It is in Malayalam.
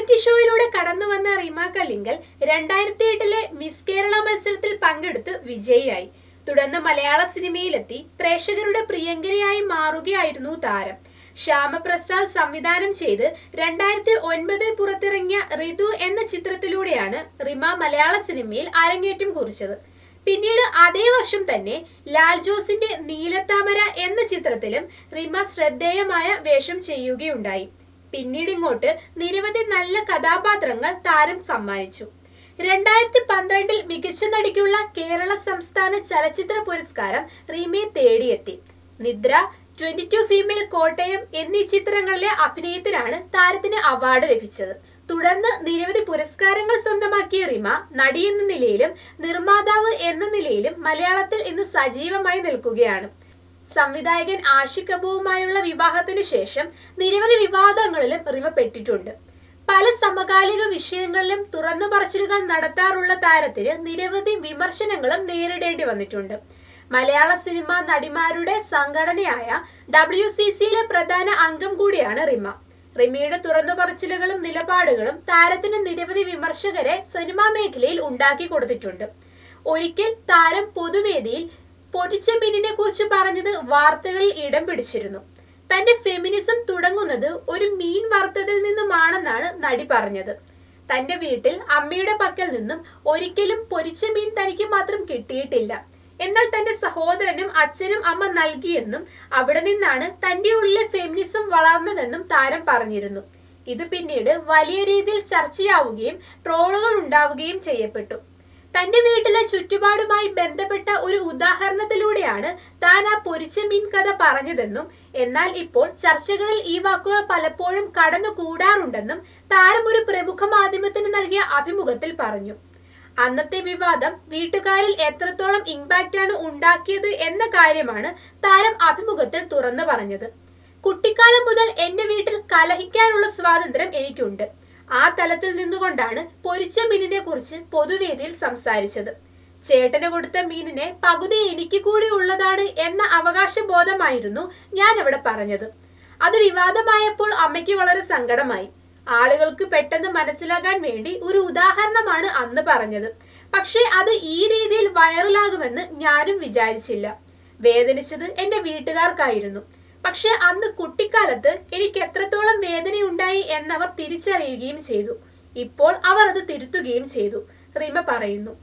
റിയാലിറ്റി ഷോയിലൂടെ കടന്നു വന്ന റീമ കലിങ്കൽ രണ്ടായിരത്തി എട്ടിലെ മിസ് കേരള മത്സരത്തിൽ പങ്കെടുത്ത് വിജയിയായി തുടർന്ന് മലയാള സിനിമയിലെത്തി പ്രേക്ഷകരുടെ പ്രിയങ്കരയായി മാറുകയായിരുന്നു താരം ശ്യാമപ്രസാദ് സംവിധാനം ചെയ്ത് രണ്ടായിരത്തി ഒൻപതിൽ പുറത്തിറങ്ങിയ റിതു എന്ന ചിത്രത്തിലൂടെയാണ് റിമ മലയാള സിനിമയിൽ അരങ്ങേറ്റം കുറിച്ചത് പിന്നീട് അതേ വർഷം തന്നെ ലാൽ ജോസിന്റെ നീലത്താമര എന്ന ചിത്രത്തിലും റിമ ശ്രദ്ധേയമായ വേഷം ചെയ്യുകയുണ്ടായി പിന്നീട് ഇങ്ങോട്ട് നിരവധി നല്ല കഥാപാത്രങ്ങൾ താരം സമ്മാനിച്ചു രണ്ടായിരത്തി പന്ത്രണ്ടിൽ മികച്ച നടിക്കുള്ള കേരള സംസ്ഥാന ചലച്ചിത്ര പുരസ്കാരം റീമി തേടിയെത്തി നിദ്ര ട്വന്റി ടു ഫീമെയിൽ കോട്ടയം എന്നീ ചിത്രങ്ങളിലെ അഭിനയത്തിനാണ് താരത്തിന് അവാർഡ് ലഭിച്ചത് തുടർന്ന് നിരവധി പുരസ്കാരങ്ങൾ സ്വന്തമാക്കിയ റിമ നടി എന്ന നിലയിലും നിർമ്മാതാവ് എന്ന നിലയിലും മലയാളത്തിൽ ഇന്ന് സജീവമായി നിൽക്കുകയാണ് സംവിധായകൻ ആഷിഖ് കപൂറുമായുള്ള വിവാഹത്തിന് ശേഷം നിരവധി വിവാദങ്ങളിലും റിവ പെട്ടിട്ടുണ്ട് പല സമകാലിക വിഷയങ്ങളിലും തുറന്നു പറച്ചിലുകൾ നടത്താറുള്ള താരത്തിന് നിരവധി വിമർശനങ്ങളും നേരിടേണ്ടി വന്നിട്ടുണ്ട് മലയാള സിനിമാ നടിമാരുടെ സംഘടനയായ ഡബ്ല്യു സി സിയിലെ പ്രധാന അംഗം കൂടിയാണ് റിമ റിമയുടെ തുറന്നു പറച്ചിലുകളും നിലപാടുകളും താരത്തിന് നിരവധി വിമർശകരെ സിനിമാ മേഖലയിൽ ഉണ്ടാക്കി കൊടുത്തിട്ടുണ്ട് ഒരിക്കൽ താരം പൊതുവേദിയിൽ പൊരിച്ച മീനിനെ കുറിച്ച് പറഞ്ഞത് വാർത്തകളിൽ ഇടം പിടിച്ചിരുന്നു തന്റെ ഫെമിനിസം തുടങ്ങുന്നത് ഒരു മീൻ വറുത്തതിൽ നിന്നുമാണെന്നാണ് നടി പറഞ്ഞത് തന്റെ വീട്ടിൽ അമ്മയുടെ പക്കൽ നിന്നും ഒരിക്കലും പൊരിച്ച മീൻ തനിക്ക് മാത്രം കിട്ടിയിട്ടില്ല എന്നാൽ തന്റെ സഹോദരനും അച്ഛനും അമ്മ നൽകിയെന്നും അവിടെ നിന്നാണ് തന്റെ ഉള്ളിലെ ഫെമിനിസം വളർന്നതെന്നും താരം പറഞ്ഞിരുന്നു ഇത് പിന്നീട് വലിയ രീതിയിൽ ചർച്ചയാവുകയും ട്രോളുകൾ ഉണ്ടാവുകയും ചെയ്യപ്പെട്ടു തന്റെ വീട്ടിലെ ചുറ്റുപാടുമായി ബന്ധപ്പെട്ട ഒരു ഉദാഹരണത്തിലൂടെയാണ് താൻ ആ പൊരിച്ച മീൻ കഥ പറഞ്ഞതെന്നും എന്നാൽ ഇപ്പോൾ ചർച്ചകളിൽ ഈ വാക്കുകൾ പലപ്പോഴും കടന്നു കൂടാറുണ്ടെന്നും താരം ഒരു പ്രമുഖ മാധ്യമത്തിന് നൽകിയ അഭിമുഖത്തിൽ പറഞ്ഞു അന്നത്തെ വിവാദം വീട്ടുകാരിൽ എത്രത്തോളം ഇമ്പാക്റ്റാണ് ഉണ്ടാക്കിയത് എന്ന കാര്യമാണ് താരം അഭിമുഖത്തിൽ തുറന്നു പറഞ്ഞത് കുട്ടിക്കാലം മുതൽ എന്റെ വീട്ടിൽ കലഹിക്കാനുള്ള സ്വാതന്ത്ര്യം എനിക്കുണ്ട് ആ തലത്തിൽ നിന്നുകൊണ്ടാണ് പൊരിച്ച മീനിനെ കുറിച്ച് പൊതുവേദിയിൽ സംസാരിച്ചത് ചേട്ടന് കൊടുത്ത മീനിനെ പകുതി എനിക്ക് കൂടി ഉള്ളതാണ് എന്ന അവകാശ ബോധമായിരുന്നു ഞാൻ അവിടെ പറഞ്ഞത് അത് വിവാദമായപ്പോൾ അമ്മയ്ക്ക് വളരെ സങ്കടമായി ആളുകൾക്ക് പെട്ടെന്ന് മനസ്സിലാകാൻ വേണ്ടി ഒരു ഉദാഹരണമാണ് അന്ന് പറഞ്ഞത് പക്ഷേ അത് ഈ രീതിയിൽ വൈറലാകുമെന്ന് ഞാനും വിചാരിച്ചില്ല വേദനിച്ചത് എൻ്റെ വീട്ടുകാർക്കായിരുന്നു പക്ഷെ അന്ന് കുട്ടിക്കാലത്ത് എനിക്ക് എത്രത്തോളം വേദനയുണ്ടായി എന്നവർ തിരിച്ചറിയുകയും ചെയ്തു ഇപ്പോൾ അവർ അത് തിരുത്തുകയും ചെയ്തു റിമ പറയുന്നു